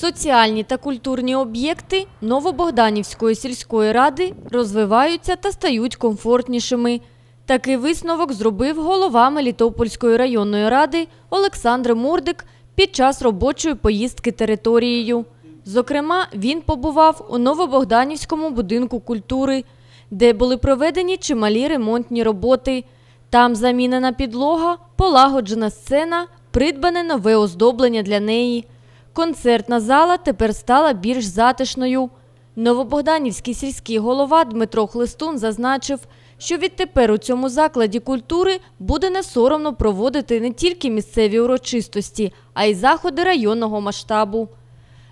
Соціальні та культурні об'єкти Новобогданівської сільської ради розвиваються та стають комфортнішими. Такий висновок зробив голова Мелітопольської районної ради Олександр Мурдик під час робочої поїздки територією. Зокрема, він побував у Новобогданівському будинку культури, де були проведені чималі ремонтні роботи. Там замінена підлога, полагоджена сцена, придбане нове оздоблення для неї. Концертна зала тепер стала більш затишною. Новобогданівський сільський голова Дмитро Хлистун зазначив, що відтепер у цьому закладі культури буде не соромно проводити не тільки місцеві урочистості, а й заходи районного масштабу.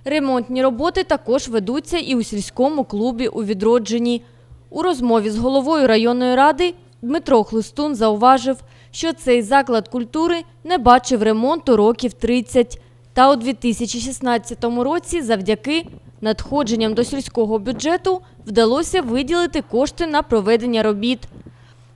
Ремонтні роботи також ведуться і у сільському клубі у відродженні. У розмові з головою районної ради Дмитро Хлистун зауважив, що цей заклад культури не бачив ремонту років 30. Та у 2016 році, завдяки надходженням до сільського бюджету, вдалося виділити кошти на проведення робіт.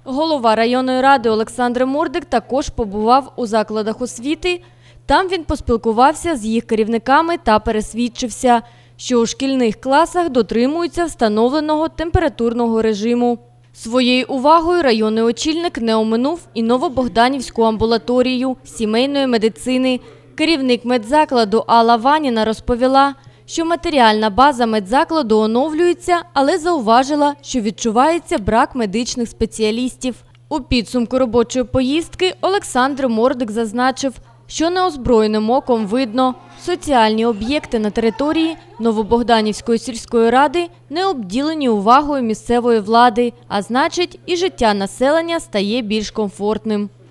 Голова районної ради Олександр Мордик також побував у закладах освіти. Там він поспілкувався з їх керівниками та пересвідчився, що у шкільних класах дотримуються встановленого температурного режиму. Своєю увагою районний очільник не оминув і новобогданівську амбулаторію сімейної медицини. Керівник медзакладу Алла Ваніна розповіла, що матеріальна база медзакладу оновлюється, але зауважила, що відчувається брак медичних спеціалістів. У підсумку робочої поїздки Олександр Мордик зазначив, що неозброєним оком видно, соціальні об'єкти на території Новобогданівської сільської ради не обділені увагою місцевої влади, а значить, і життя населення стає більш комфортним.